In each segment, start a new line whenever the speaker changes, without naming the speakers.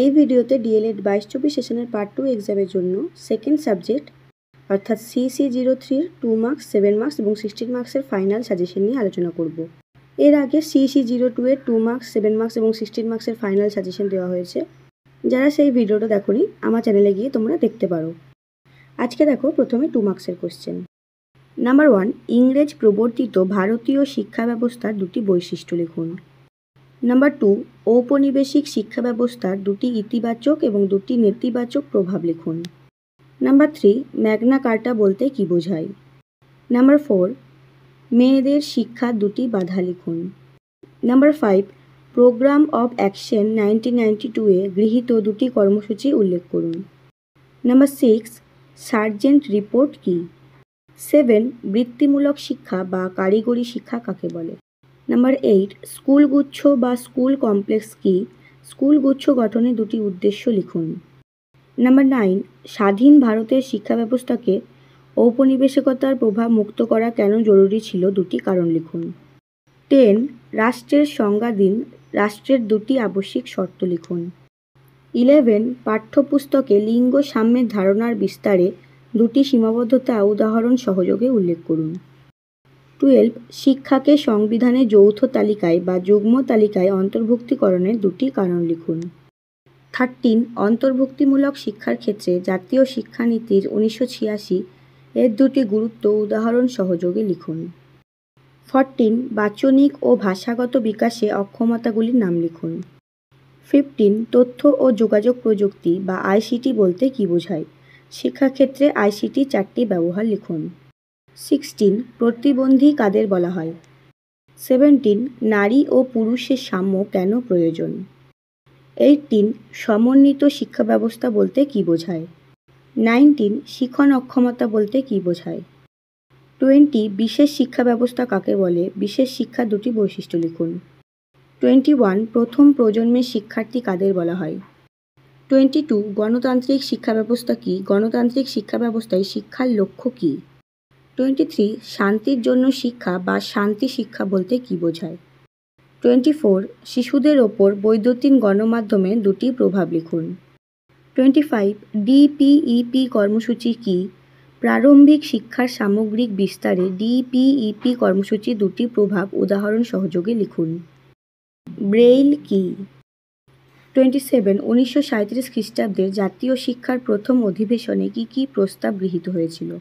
এই ভিডিওতে ডিএলএড বাইশ চব্বিশ সেশনের পার্ট টু এক্সামের জন্য সেকেন্ড সাবজেক্ট অর্থাৎ সি সি জিরো থ্রির টু মার্কস সেভেন মার্কস এবং সিক্সটিন মার্কসের ফাইনাল সাজেশন নিয়ে আলোচনা করব এর আগে সি সি জিরো টু এর টু মার্কস সেভেন মার্কস এবং সিক্সটিন মার্কসের ফাইনাল সাজেশন দেওয়া হয়েছে যারা সেই ভিডিওটা দেখোনি আমার চ্যানেলে গিয়ে তোমরা দেখতে পারো আজকে দেখো প্রথমে টু মার্কসের কোশ্চেন নাম্বার ওয়ান ইংরেজ প্রবর্তিত ভারতীয় শিক্ষা ব্যবস্থার দুটি বৈশিষ্ট্য লিখুন নাম্বার টু ঔপনিবেশিক শিক্ষা ব্যবস্থার দুটি ইতিবাচক এবং দুটি নেতিবাচক প্রভাব লিখুন নাম্বার থ্রি ম্যাগনা কার্টা বলতে কি বোঝায় নাম্বার ফোর মেয়েদের শিক্ষা দুটি বাধা লিখুন number five programme of action nineteen ninety two এ গৃহীত দুটি কর্মসূচি উল্লেখ করুন নাম্বার সিক্স সার্জেন্ট রিপোর্ট কি সেভেন বৃত্তিমূলক শিক্ষা বা কারিগরি শিক্ষা কাকে বলে নাম্বার এইট স্কুলগুচ্ছ বা স্কুল কমপ্লেক্স কি স্কুলগুচ্ছ গঠনে দুটি উদ্দেশ্য লিখুন নাম্বার নাইন স্বাধীন ভারতের শিক্ষা ব্যবস্থাকে ঔপনিবেশিকতার প্রভাব মুক্ত করা কেন জরুরি ছিল দুটি কারণ লিখুন টেন রাষ্ট্রের সংজ্ঞা দিন রাষ্ট্রের দুটি আবশ্যিক শর্ত লিখুন ইলেভেন পাঠ্যপুস্তকে লিঙ্গ সাম্যের ধারণার বিস্তারে দুটি সীমাবদ্ধতা উদাহরণ সহযোগে উল্লেখ করুন টুয়েলভ শিক্ষাকে সংবিধানে যৌথ তালিকায় বা যুগ্ম তালিকায় অন্তর্ভুক্তিকরণের দুটি কারণ লিখুন থার্টিন অন্তর্ভুক্তিমূলক শিক্ষার ক্ষেত্রে জাতীয় শিক্ষানীতির উনিশশো ছিয়াশি এর দুটি গুরুত্ব উদাহরণ সহযোগে লিখুন ফরটিন বাচনিক ও ভাষাগত বিকাশে অক্ষমতাগুলির নাম লিখুন ফিফটিন তথ্য ও যোগাযোগ প্রযুক্তি বা আইসিটি বলতে কী বোঝায় শিক্ষাক্ষেত্রে আইসিটি চারটি ব্যবহার লিখুন সিক্সটিন প্রতিবন্ধী কাদের বলা হয় সেভেন্টিন নারী ও পুরুষের সাম্য কেন প্রয়োজন এইটিন সমন্বিত শিক্ষা ব্যবস্থা বলতে কী বোঝায় নাইনটিন শিক্ষণ অক্ষমতা বলতে কী বোঝায় টোয়েন্টি বিশেষ শিক্ষা ব্যবস্থা কাকে বলে বিশেষ শিক্ষা দুটি বৈশিষ্ট্য লিখুন টোয়েন্টি ওয়ান প্রথম প্রজন্মের শিক্ষার্থী কাদের বলা হয় টোয়েন্টি টু গণতান্ত্রিক শিক্ষা ব্যবস্থা কী গণতান্ত্রিক শিক্ষা ব্যবস্থায় শিক্ষার লক্ষ্য কী টোয়েন্টি থ্রি শান্তির জন্য শিক্ষা বা শান্তি শিক্ষা বলতে কী বোঝায় টোয়েন্টি ফোর শিশুদের ওপর বৈদ্যুতিন গণমাধ্যমে দুটি প্রভাব লিখুন টোয়েন্টি ফাইভ ডিপিইপি কর্মসূচি কী প্রারম্ভিক শিক্ষার সামগ্রিক বিস্তারে ডিপিইপি কর্মসূচি দুটি প্রভাব উদাহরণ সহযোগে লিখুন ব্রেইল কি টোয়েন্টি সেভেন উনিশশো সাঁত্রিশ খ্রিস্টাব্দের জাতীয় শিক্ষার প্রথম অধিবেশনে কী কী প্রস্তাব গৃহীত হয়েছিল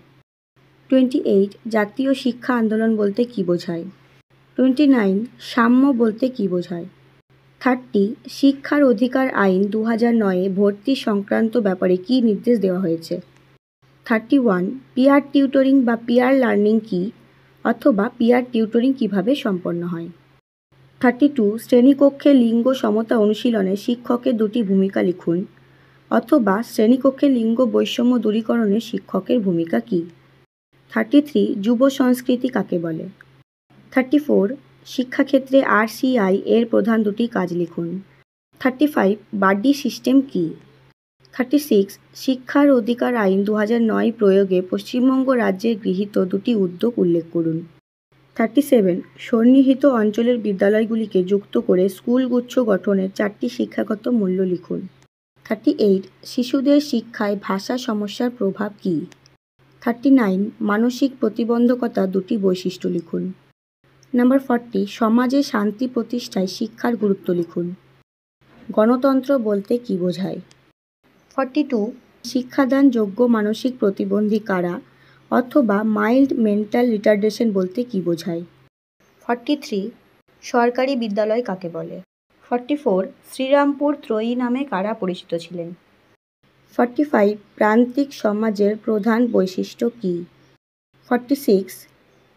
টোয়েন্টি এইট জাতীয় শিক্ষা আন্দোলন বলতে কী বোঝায় টোয়েন্টি নাইন সাম্য বলতে কী বোঝায় থার্টি শিক্ষার অধিকার আইন দু হাজার নয়ে ভর্তি সংক্রান্ত ব্যাপারে কী নির্দেশ দেওয়া হয়েছে থার্টি ওয়ান পিয়ার টিউটরিং বা পিয়ার লার্নিং কী অথবা পিয়ার টিউটরিং কিভাবে সম্পন্ন হয় থার্টি টু শ্রেণীকক্ষে লিঙ্গ সমতা অনুশীলনে শিক্ষকের দুটি ভূমিকা লিখুন অথবা শ্রেণীকক্ষে লিঙ্গ বৈষম্য দূরীকরণে শিক্ষকের ভূমিকা কী থার্টি থ্রি যুব সংস্কৃতি কাকে বলে থার্টি ফোর শিক্ষাক্ষেত্রে আর সিআই এর প্রধান দুটি কাজ লিখুন থার্টি ফাইভ বাড্ডি সিস্টেম কী থার্টি সিক্স শিক্ষার অধিকার আইন দু নয় প্রয়োগে পশ্চিমবঙ্গ রাজ্যে গৃহীত দুটি উদ্যোগ উল্লেখ করুন থার্টি সেভেন সন্নিহিত অঞ্চলের বিদ্যালয়গুলিকে যুক্ত করে স্কুলগুচ্ছ গঠনের চারটি শিক্ষাগত মূল্য লিখুন থার্টি এইট শিশুদের শিক্ষায় ভাষা সমস্যার প্রভাব কী থার্টি নাইন মানসিক প্রতিবন্ধকতা দুটি বৈশিষ্ট্য লিখুন নাম্বার ফর্টি সমাজে শান্তি প্রতিষ্ঠায় শিক্ষার গুরুত্ব লিখুন গণতন্ত্র বলতে কি বোঝায় ফর্টি টু শিক্ষাদান যোগ্য মানসিক প্রতিবন্ধী কারা অথবা মাইল্ড মেন্টাল রিটার্ডেশন বলতে কি বোঝায় ফর্টি থ্রি সরকারি বিদ্যালয় কাকে বলে ফর্টি ফোর শ্রীরামপুর ত্রয়ী নামে কারা পরিচিত ছিলেন ফর্টি ফাইভ প্রান্তিক সমাজের প্রধান বৈশিষ্ট্য কী ফর্টি সিক্স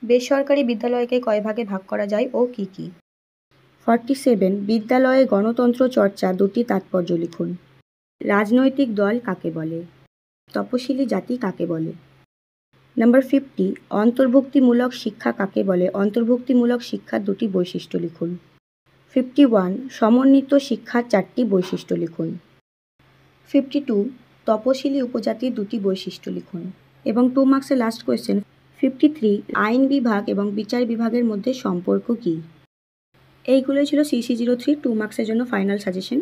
বেসরকারি বিদ্যালয়কে কয় ভাগে ভাগ করা যায় ও কী কী ফর্টি সেভেন বিদ্যালয়ে গণতন্ত্র চর্চা দুটি তাৎপর্য লিখুন রাজনৈতিক দল কাকে বলে তপশিলি জাতি কাকে বলে নাম্বার ফিফটি অন্তর্ভুক্তিমূলক শিক্ষা কাকে বলে অন্তর্ভুক্তিমূলক শিক্ষার দুটি বৈশিষ্ট্য লিখুন ফিফটি ওয়ান সমন্বিত শিক্ষার চারটি বৈশিষ্ট্য লিখুন ফিফটি টু তপশিলি উপজাতির দুটি বৈশিষ্ট্য লিখুন এবং টু মার্কসের লাস্ট কোয়েশ্চেন ফিফটি থ্রি আইন বিভাগ এবং বিচার বিভাগের মধ্যে সম্পর্ক কী এইগুলোই ছিল সিসি জিরো থ্রি টু মার্কসের জন্য ফাইনাল সাজেশন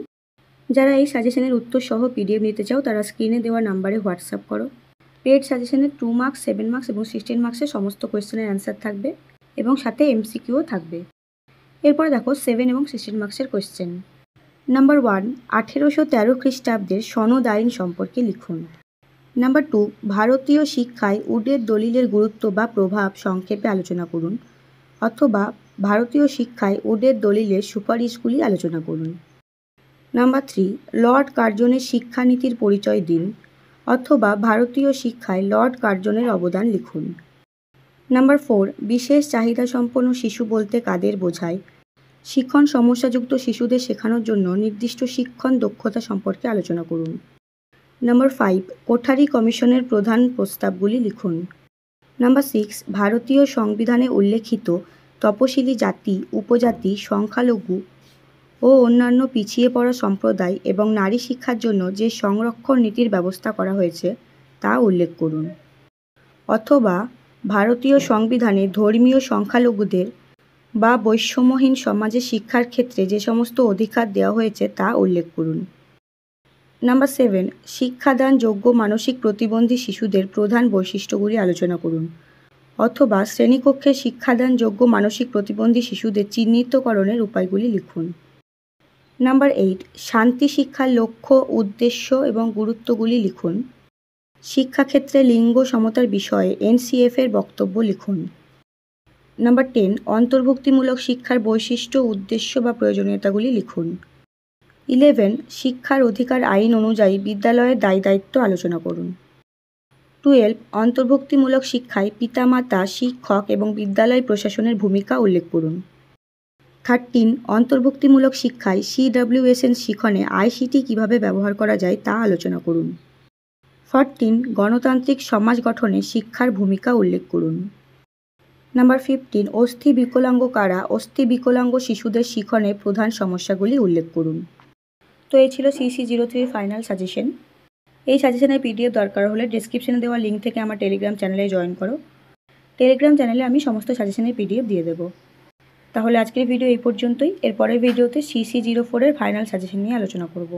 যারা এই সাজেশনের উত্তর সহ পিডিএফ নিতে চাও তারা স্ক্রিনে দেওয়া নাম্বারে হোয়াটসঅ্যাপ করো পেড সাজেশনে টু মার্কস সেভেন মার্কস এবং সিক্সটিন মার্কসের সমস্ত কোয়েশ্চেনের অ্যান্সার থাকবে এবং সাথে এমসিকিউও থাকবে এরপরে দেখো সেভেন এবং সিক্সটিন মার্কসের কোয়েশ্চেন নাম্বার ওয়ান আঠেরোশো তেরো খ্রিস্টাব্দের সনদ আইন সম্পর্কে লিখুন নাম্বার টু ভারতীয় শিক্ষায় উডের দলিলের গুরুত্ব বা প্রভাব সংক্ষেপে আলোচনা করুন অথবা ভারতীয় শিক্ষায় উডের দলিলের সুপারিশগুলি আলোচনা করুন নাম্বার থ্রি লর্ড কার্জনের শিক্ষানীতির পরিচয় দিন অথবা ভারতীয় শিক্ষায় লর্ড কার্জনের অবদান লিখুন নাম্বার ফোর বিশেষ চাহিদা সম্পন্ন শিশু বলতে কাদের বোঝায় শিক্ষণ সমস্যাযুক্ত শিশুদের শেখানোর জন্য নির্দিষ্ট শিক্ষণ দক্ষতা সম্পর্কে আলোচনা করুন নাম্বার ফাইভ কোঠারি কমিশনের প্রধান প্রস্তাবগুলি লিখুন নাম্বার সিক্স ভারতীয় সংবিধানে উল্লেখিত তপশিলি জাতি উপজাতি সংখ্যালঘু ও অন্যান্য পিছিয়ে পড়া সম্প্রদায় এবং নারী শিক্ষার জন্য যে সংরক্ষণ নীতির ব্যবস্থা করা হয়েছে তা উল্লেখ করুন অথবা ভারতীয় সংবিধানে ধর্মীয় সংখ্যালঘুদের বা বৈষম্যহীন সমাজে শিক্ষার ক্ষেত্রে যে সমস্ত অধিকার দেওয়া হয়েছে তা উল্লেখ করুন নাম্বার সেভেন শিক্ষাদান যোগ্য মানসিক প্রতিবন্ধী শিশুদের প্রধান বৈশিষ্ট্যগুলি আলোচনা করুন অথবা শ্রেণীকক্ষে শিক্ষাদান যোগ্য মানসিক প্রতিবন্ধী শিশুদের চিহ্নিতকরণের উপায়গুলি লিখুন নাম্বার এইট শান্তি শিক্ষার লক্ষ্য উদ্দেশ্য এবং গুরুত্বগুলি লিখুন শিক্ষাক্ষেত্রে লিঙ্গ সমতার বিষয়ে এনসিএফ এর বক্তব্য লিখুন নাম্বার টেন অন্তর্ভুক্তিমূলক শিক্ষার বৈশিষ্ট্য উদ্দেশ্য বা প্রয়োজনীয়তাগুলি লিখুন ইলেভেন শিক্ষার অধিকার আইন অনুযায়ী বিদ্যালয়ের দায় দায়িত্ব আলোচনা করুন টুয়েলভ অন্তর্ভুক্তিমূলক শিক্ষায় পিতামাতা শিক্ষক এবং বিদ্যালয় প্রশাসনের ভূমিকা উল্লেখ করুন থার্টিন অন্তর্ভুক্তিমূলক শিক্ষায় এন শিখনে আইসিটি কীভাবে ব্যবহার করা যায় তা আলোচনা করুন ফরটিন গণতান্ত্রিক সমাজ গঠনে শিক্ষার ভূমিকা উল্লেখ করুন নাম্বার ফিফটিন অস্থি বিকলাঙ্গ কারা অস্থি বিকলাঙ্গ শিশুদের শিখনে প্রধান সমস্যাগুলি উল্লেখ করুন তো এই ছিল CC zero three final suggestion এই সাজেশনের পিডিএফ দরকার হলে ডিসক্রিপশানে দেওয়া লিঙ্ক থেকে আমার টেলিগ্রাম চ্যানেলে জয়েন করো টেলিগ্রাম চ্যানেলে আমি সমস্ত সাজেশনের পিডিএফ দিয়ে দেবো তাহলে আজকের ভিডিও এই পর্যন্তই এর পরের ভিডিওতে সিসি জিরো ফোরের ফাইনাল সাজেশন নিয়ে আলোচনা করব